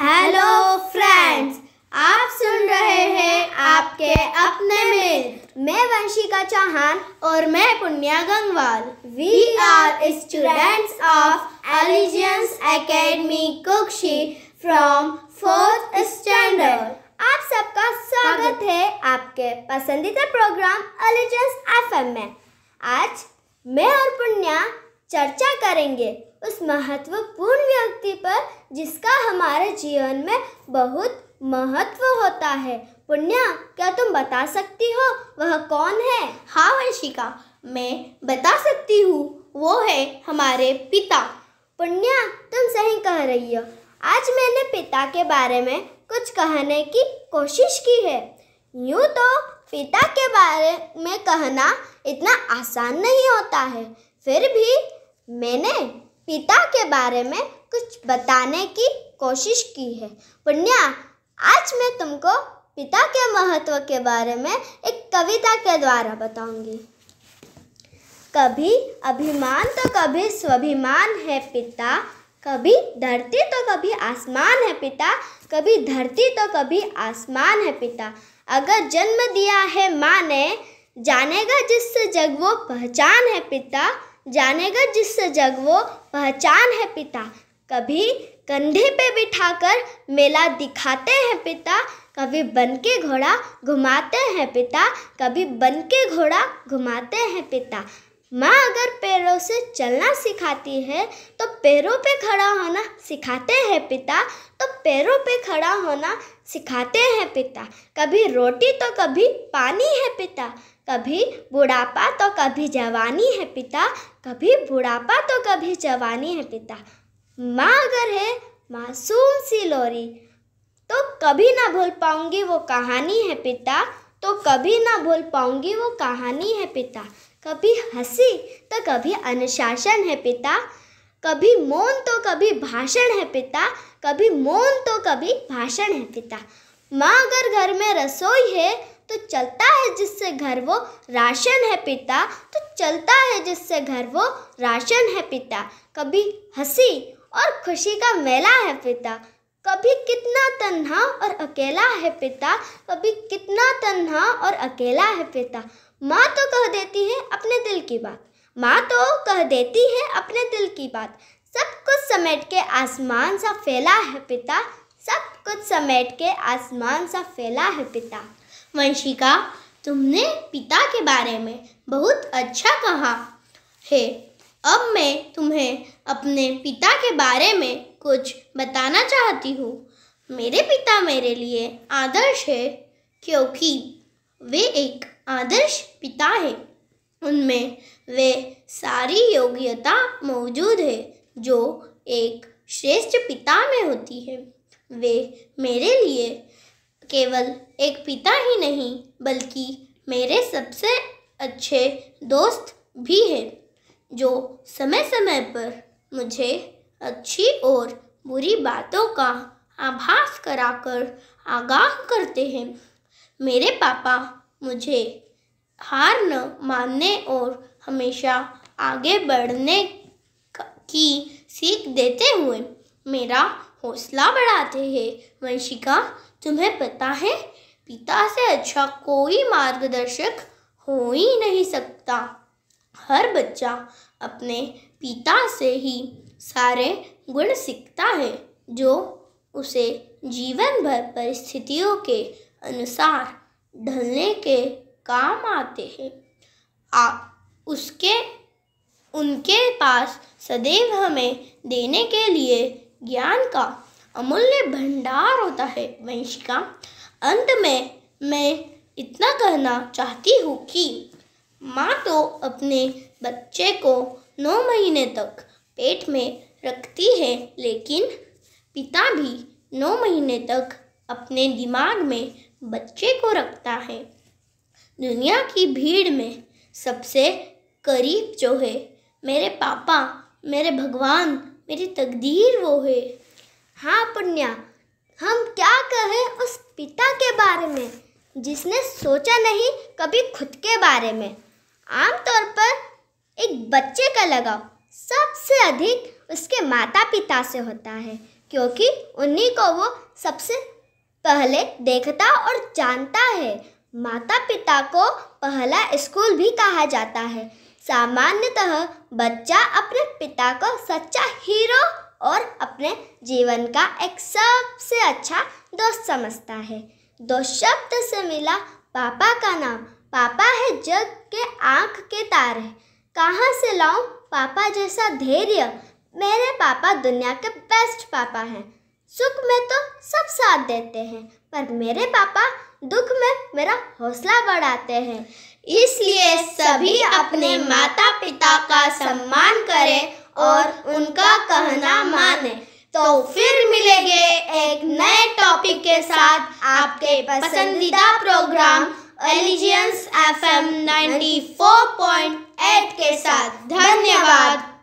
hello friends आप सुन रहे हैं आपके अपने मित्र मैं वंशिका चौहान और मैं Punya Gangwal we are students of Allegiance Academy Kukshi from fourth standard आप सबका स्वागत है आपके पसंदीदा प्रोग्राम एलिजेंस एफएम में आज मैं और पुण्या चर्चा करेंगे उस महत्वपूर्ण व्यक्ति पर जिसका हमारे जीवन में बहुत महत्व होता है पुण्या क्या तुम बता सकती हो वह कौन है हाँ वंशिका मैं बता सकती हूँ वो है हमारे पिता पुण्या तुम सही कह रही हो आज मैंने पिता के बारे में कुछ कहने की कोशिश की है यूँ तो पिता के बारे में कहना इतना आसान नहीं होता है फिर भी मैंने पिता के बारे में कुछ बताने की कोशिश की है पुण्या आज मैं तुमको पिता के महत्व के बारे में एक कविता के द्वारा बताऊंगी कभी अभिमान तो कभी स्वाभिमान है पिता कभी धरती तो कभी आसमान है पिता कभी धरती तो कभी आसमान है पिता अगर जन्म दिया है माँ ने जानेगा जिससे जग वो पहचान है पिता जानेगा जिससे जग वो पहचान है पिता कभी कंधे पे बिठाकर मेला दिखाते हैं पिता कभी बन के घोड़ा घुमाते हैं पिता कभी बन के घोड़ा घुमाते हैं पिता माँ अगर पैरों से चलना सिखाती है तो पैरों पे खड़ा होना सिखाते हैं पिता तो पैरों पे खड़ा होना सिखाते हैं पिता कभी रोटी तो कभी पानी है पिता कभी बुढ़ापा तो कभी जवानी है पिता कभी बुढ़ापा तो कभी जवानी है पिता माँ अगर है मासूम सी लोरी तो कभी ना भूल पाऊंगी वो कहानी है पिता तो कभी ना भूल पाऊंगी वो कहानी है पिता कभी हंसी तो कभी अनुशासन है पिता कभी मौन तो कभी भाषण है पिता कभी मौन तो कभी भाषण है पिता माँ अगर घर में रसोई है तो चलता है जिससे घर वो राशन है पिता तो चलता है जिससे घर वो राशन है पिता कभी हंसी और खुशी का मेला है पिता कभी कितना तन्हा और अकेला है पिता कभी कितना तन्हा और अकेला है पिता माँ तो कह देती है अपने दिल की बात माँ तो कह देती है अपने दिल की बात सब कुछ समेट के आसमान सा फैला है पिता सब कुछ समेट के आसमान सा फैला है पिता वंशिका तुमने पिता के बारे में बहुत अच्छा कहा है अब मैं तुम्हें अपने पिता के बारे में कुछ बताना चाहती हूँ मेरे पिता मेरे लिए आदर्श है क्योंकि वे एक आदर्श पिता है उनमें वे सारी योग्यता मौजूद है जो एक श्रेष्ठ पिता में होती है वे मेरे लिए केवल एक पिता ही नहीं बल्कि मेरे सबसे अच्छे दोस्त भी हैं जो समय समय पर मुझे अच्छी और बुरी बातों का आभास कराकर आगाह करते हैं मेरे पापा मुझे हार न मानने और हमेशा आगे बढ़ने की सीख देते हुए मेरा हौसला बढ़ाते हैं वंशिका तुम्हें पता है पिता से अच्छा कोई मार्गदर्शक हो ही नहीं सकता हर बच्चा अपने पिता से ही सारे गुण सीखता है जो उसे जीवन भर परिस्थितियों के अनुसार ढलने के काम आते हैं आप उसके उनके पास सदैव हमें देने के लिए ज्ञान का अमूल्य भंडार होता है वंशिका अंत में मैं इतना कहना चाहती हूँ कि माँ तो अपने बच्चे को नौ महीने तक पेट में रखती है लेकिन पिता भी नौ महीने तक अपने दिमाग में बच्चे को रखता है दुनिया की भीड़ में सबसे करीब जो है मेरे पापा मेरे भगवान मेरी तकदीर वो है हाँ पुण्या हम क्या कहें उस पिता के बारे में जिसने सोचा नहीं कभी खुद के बारे में आमतौर पर एक बच्चे का लगाव सबसे अधिक उसके माता पिता से होता है क्योंकि उन्हीं को वो सबसे पहले देखता और जानता है माता पिता को पहला स्कूल भी कहा जाता है सामान्यतः बच्चा अपने पिता को सच्चा हीरो और अपने जीवन का एक सबसे अच्छा दोस्त समझता है दो शब्द से मिला पापा का नाम पापा है जग के आंख के तारे कहाँ से लाऊं पापा जैसा धैर्य मेरे पापा दुनिया के बेस्ट पापा हैं सुख में तो सब साथ देते हैं पर मेरे पापा दुख में मेरा हौसला बढ़ाते हैं इसलिए सभी अपने माता पिता का सम्मान करें और उनका कहना माने तो फिर मिलेंगे एक नए टॉपिक के साथ आपके पसंदीदा program Allegiance F M ninety four point eight के साथ धन्यवाद